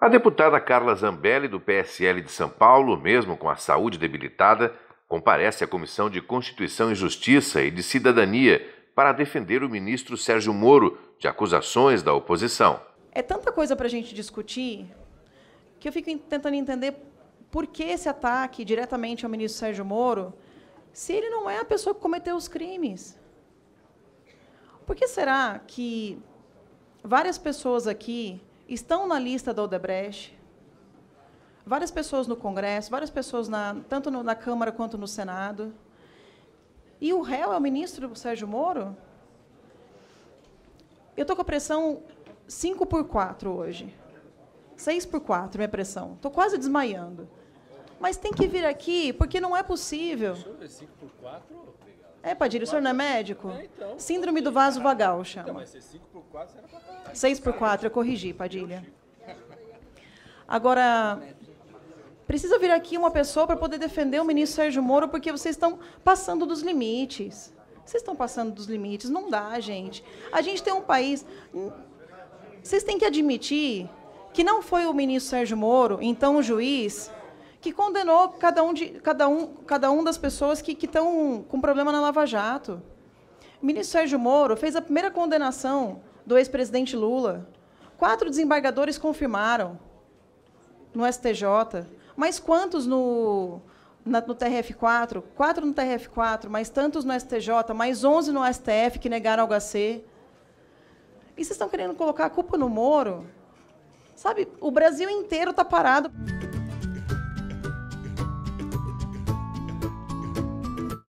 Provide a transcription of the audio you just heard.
A deputada Carla Zambelli, do PSL de São Paulo, mesmo com a saúde debilitada, comparece à Comissão de Constituição e Justiça e de Cidadania para defender o ministro Sérgio Moro de acusações da oposição. É tanta coisa para a gente discutir que eu fico tentando entender por que esse ataque diretamente ao ministro Sérgio Moro, se ele não é a pessoa que cometeu os crimes. Por que será que várias pessoas aqui estão na lista da Odebrecht. Várias pessoas no Congresso, várias pessoas na, tanto na Câmara quanto no Senado. E o réu é o ministro Sérgio Moro? Eu estou com a pressão 5 por 4 hoje. 6 por 4, minha pressão. Estou quase desmaiando. Mas tem que vir aqui, porque não é possível. Deixa eu ver, 5 por 4? É, Padilha, o senhor não é médico? É, então. Síndrome do vaso vagal chama. Então, 5 por 4 era 6 tá. por 4, eu corrigi, Padilha. Agora, precisa vir aqui uma pessoa para poder defender o ministro Sérgio Moro, porque vocês estão passando dos limites. Vocês estão passando dos limites, não dá, gente. A gente tem um país. Vocês têm que admitir que não foi o ministro Sérgio Moro, então o juiz, que condenou cada um, de, cada um, cada um das pessoas que estão com problema na Lava Jato. O ministro Sérgio Moro fez a primeira condenação do ex-presidente Lula. Quatro desembargadores confirmaram no STJ. Mas quantos no, na, no TRF4? Quatro no TRF4, mais tantos no STJ, mais 11 no STF que negaram ao HC. E vocês estão querendo colocar a culpa no Moro? Sabe, o Brasil inteiro está parado.